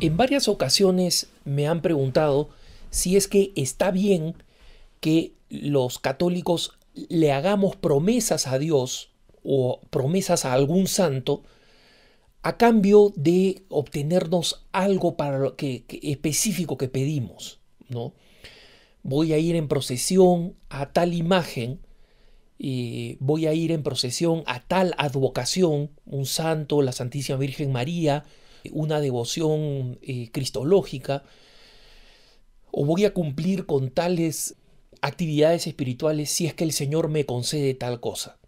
En varias ocasiones me han preguntado si es que está bien que los católicos le hagamos promesas a Dios o promesas a algún santo a cambio de obtenernos algo para lo que, específico que pedimos, ¿no? Voy a ir en procesión a tal imagen, eh, voy a ir en procesión a tal advocación, un santo, la Santísima Virgen María, una devoción eh, cristológica, o voy a cumplir con tales actividades espirituales si es que el Señor me concede tal cosa.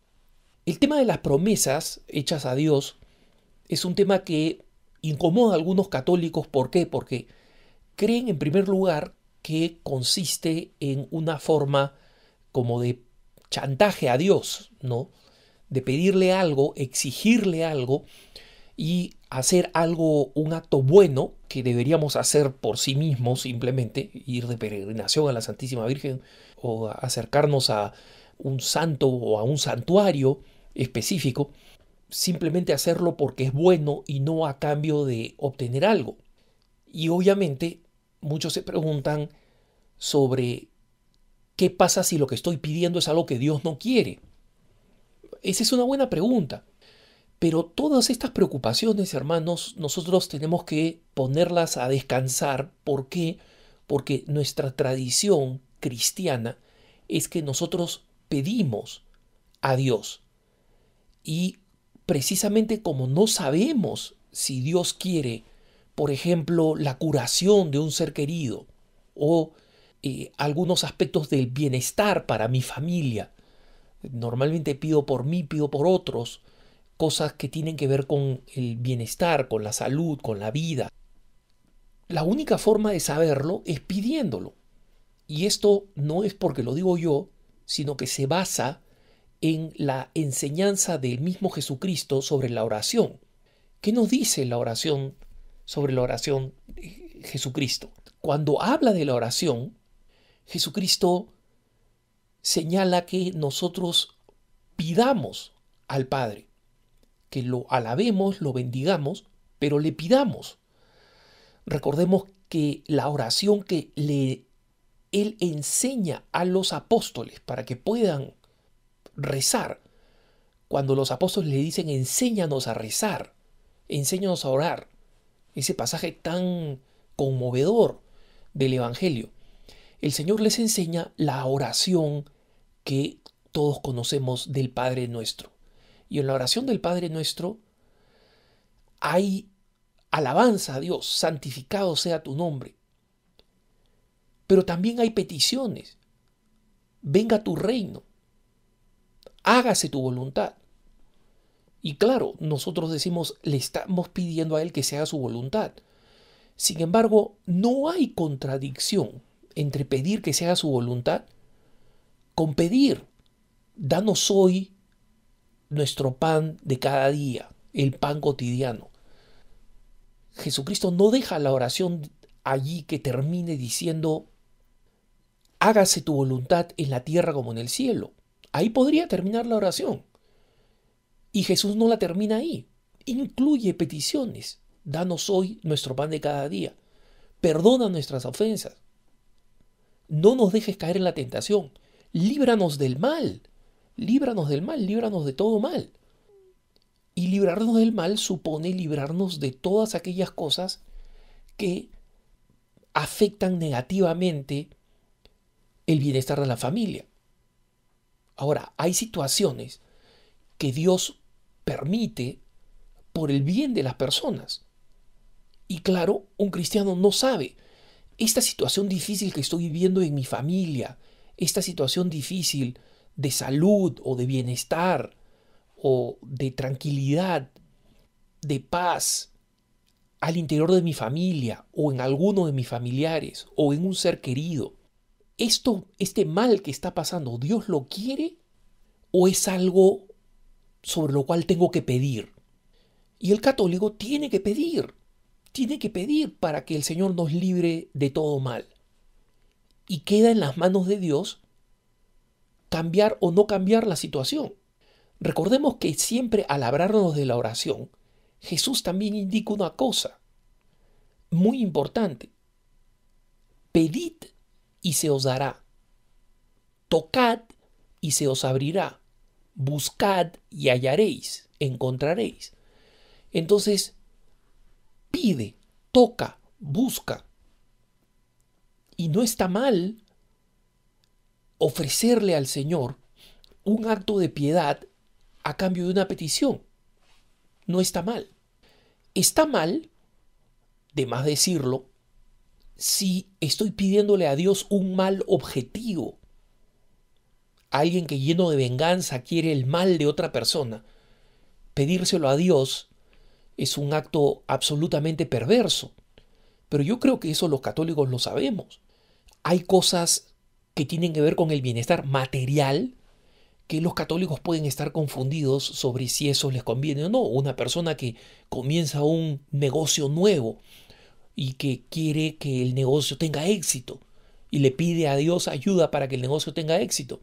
El tema de las promesas hechas a Dios es un tema que incomoda a algunos católicos. ¿Por qué? Porque creen en primer lugar que consiste en una forma como de chantaje a Dios, ¿no? De pedirle algo, exigirle algo, y hacer algo, un acto bueno que deberíamos hacer por sí mismos simplemente, ir de peregrinación a la Santísima Virgen o acercarnos a un santo o a un santuario específico, simplemente hacerlo porque es bueno y no a cambio de obtener algo. Y obviamente muchos se preguntan sobre qué pasa si lo que estoy pidiendo es algo que Dios no quiere. Esa es una buena pregunta. Pero todas estas preocupaciones, hermanos, nosotros tenemos que ponerlas a descansar. ¿Por qué? Porque nuestra tradición cristiana es que nosotros pedimos a Dios. Y precisamente como no sabemos si Dios quiere, por ejemplo, la curación de un ser querido o eh, algunos aspectos del bienestar para mi familia, normalmente pido por mí, pido por otros, cosas que tienen que ver con el bienestar, con la salud, con la vida. La única forma de saberlo es pidiéndolo. Y esto no es porque lo digo yo, sino que se basa en la enseñanza del mismo Jesucristo sobre la oración. ¿Qué nos dice la oración sobre la oración de Jesucristo? Cuando habla de la oración, Jesucristo señala que nosotros pidamos al Padre que lo alabemos, lo bendigamos, pero le pidamos. Recordemos que la oración que le, él enseña a los apóstoles para que puedan rezar, cuando los apóstoles le dicen enséñanos a rezar, enséñanos a orar, ese pasaje tan conmovedor del Evangelio, el Señor les enseña la oración que todos conocemos del Padre nuestro. Y en la oración del Padre nuestro hay alabanza a Dios, santificado sea tu nombre. Pero también hay peticiones. Venga tu reino. Hágase tu voluntad. Y claro, nosotros decimos, le estamos pidiendo a Él que sea su voluntad. Sin embargo, no hay contradicción entre pedir que sea su voluntad con pedir, danos hoy nuestro pan de cada día, el pan cotidiano. Jesucristo no deja la oración allí que termine diciendo, hágase tu voluntad en la tierra como en el cielo. Ahí podría terminar la oración. Y Jesús no la termina ahí. Incluye peticiones. Danos hoy nuestro pan de cada día. Perdona nuestras ofensas. No nos dejes caer en la tentación. Líbranos del mal líbranos del mal, líbranos de todo mal. Y librarnos del mal supone librarnos de todas aquellas cosas que afectan negativamente el bienestar de la familia. Ahora, hay situaciones que Dios permite por el bien de las personas. Y claro, un cristiano no sabe esta situación difícil que estoy viviendo en mi familia, esta situación difícil de salud o de bienestar o de tranquilidad, de paz al interior de mi familia o en alguno de mis familiares o en un ser querido. Esto, este mal que está pasando, ¿Dios lo quiere o es algo sobre lo cual tengo que pedir? Y el católico tiene que pedir, tiene que pedir para que el Señor nos libre de todo mal. Y queda en las manos de Dios cambiar o no cambiar la situación. Recordemos que siempre al hablarnos de la oración, Jesús también indica una cosa muy importante. Pedid y se os dará. Tocad y se os abrirá. Buscad y hallaréis, encontraréis. Entonces, pide, toca, busca. Y no está mal ofrecerle al Señor un acto de piedad a cambio de una petición. No está mal. Está mal, de más decirlo, si estoy pidiéndole a Dios un mal objetivo. Alguien que lleno de venganza quiere el mal de otra persona. Pedírselo a Dios es un acto absolutamente perverso. Pero yo creo que eso los católicos lo sabemos. Hay cosas que tienen que ver con el bienestar material, que los católicos pueden estar confundidos sobre si eso les conviene o no. Una persona que comienza un negocio nuevo y que quiere que el negocio tenga éxito y le pide a Dios ayuda para que el negocio tenga éxito.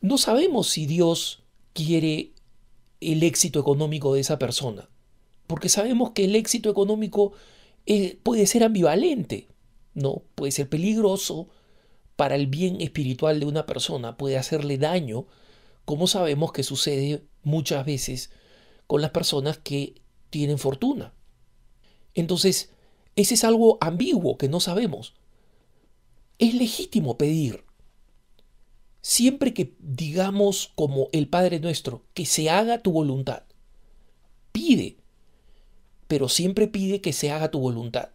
No sabemos si Dios quiere el éxito económico de esa persona, porque sabemos que el éxito económico eh, puede ser ambivalente, ¿no? Puede ser peligroso, para el bien espiritual de una persona puede hacerle daño, como sabemos que sucede muchas veces con las personas que tienen fortuna. Entonces, ese es algo ambiguo que no sabemos. Es legítimo pedir. Siempre que digamos como el Padre nuestro, que se haga tu voluntad. Pide, pero siempre pide que se haga tu voluntad.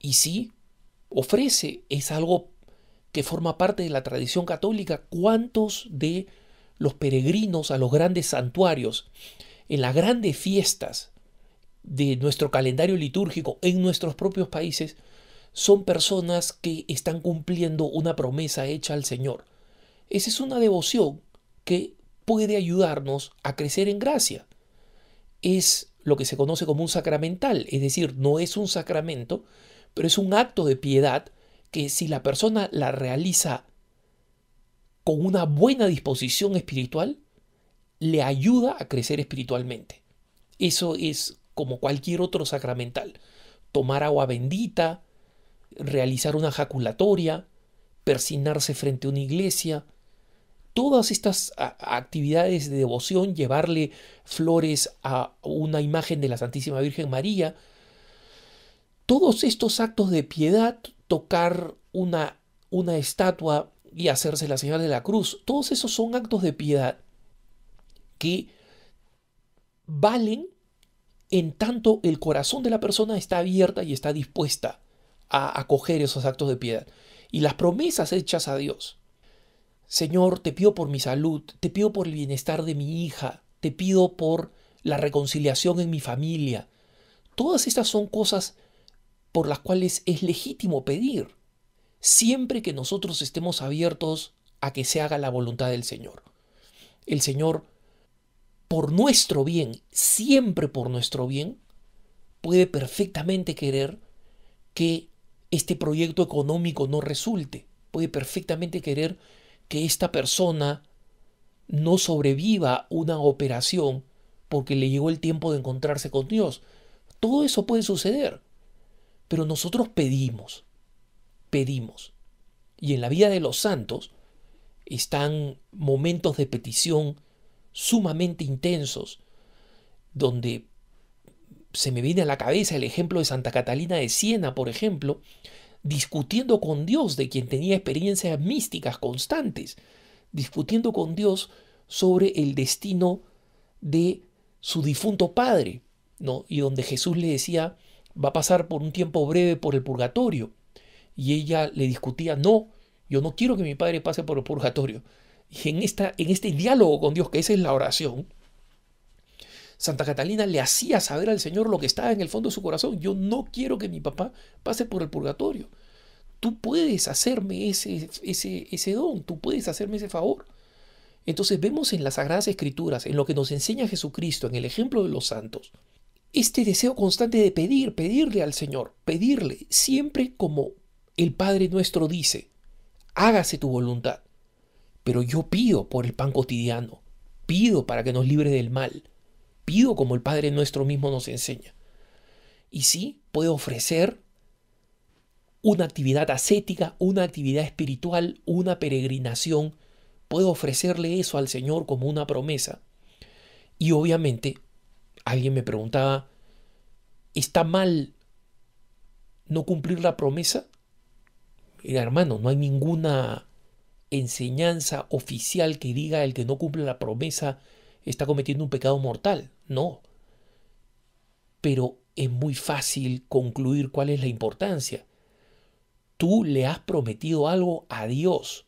Y sí, ofrece, es algo que forma parte de la tradición católica, cuántos de los peregrinos a los grandes santuarios, en las grandes fiestas de nuestro calendario litúrgico en nuestros propios países, son personas que están cumpliendo una promesa hecha al Señor. Esa es una devoción que puede ayudarnos a crecer en gracia. Es lo que se conoce como un sacramental, es decir, no es un sacramento, pero es un acto de piedad que si la persona la realiza con una buena disposición espiritual, le ayuda a crecer espiritualmente. Eso es como cualquier otro sacramental. Tomar agua bendita, realizar una jaculatoria, persignarse frente a una iglesia, todas estas actividades de devoción, llevarle flores a una imagen de la Santísima Virgen María, todos estos actos de piedad tocar una, una estatua y hacerse la señal de la cruz. Todos esos son actos de piedad que valen en tanto el corazón de la persona está abierta y está dispuesta a acoger esos actos de piedad. Y las promesas hechas a Dios. Señor, te pido por mi salud, te pido por el bienestar de mi hija, te pido por la reconciliación en mi familia. Todas estas son cosas por las cuales es legítimo pedir, siempre que nosotros estemos abiertos a que se haga la voluntad del Señor. El Señor, por nuestro bien, siempre por nuestro bien, puede perfectamente querer que este proyecto económico no resulte, puede perfectamente querer que esta persona no sobreviva una operación porque le llegó el tiempo de encontrarse con Dios. Todo eso puede suceder. Pero nosotros pedimos, pedimos. Y en la vida de los santos están momentos de petición sumamente intensos, donde se me viene a la cabeza el ejemplo de Santa Catalina de Siena, por ejemplo, discutiendo con Dios, de quien tenía experiencias místicas constantes, discutiendo con Dios sobre el destino de su difunto padre, ¿no? Y donde Jesús le decía, va a pasar por un tiempo breve por el purgatorio. Y ella le discutía, no, yo no quiero que mi padre pase por el purgatorio. Y en, esta, en este diálogo con Dios, que esa es la oración, Santa Catalina le hacía saber al Señor lo que estaba en el fondo de su corazón. Yo no quiero que mi papá pase por el purgatorio. Tú puedes hacerme ese, ese, ese don, tú puedes hacerme ese favor. Entonces vemos en las Sagradas Escrituras, en lo que nos enseña Jesucristo, en el ejemplo de los santos, este deseo constante de pedir, pedirle al Señor, pedirle, siempre como el Padre nuestro dice, hágase tu voluntad. Pero yo pido por el pan cotidiano, pido para que nos libre del mal, pido como el Padre nuestro mismo nos enseña. Y sí, puede ofrecer una actividad ascética, una actividad espiritual, una peregrinación. Puedo ofrecerle eso al Señor como una promesa. Y obviamente Alguien me preguntaba, ¿está mal no cumplir la promesa? Mira, hermano, no hay ninguna enseñanza oficial que diga el que no cumple la promesa está cometiendo un pecado mortal. No. Pero es muy fácil concluir cuál es la importancia. Tú le has prometido algo a Dios.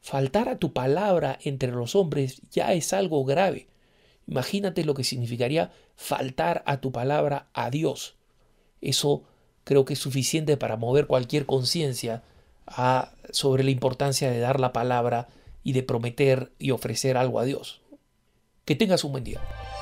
Faltar a tu palabra entre los hombres ya es algo grave. Imagínate lo que significaría faltar a tu palabra a Dios. Eso creo que es suficiente para mover cualquier conciencia sobre la importancia de dar la palabra y de prometer y ofrecer algo a Dios. Que tengas un buen día.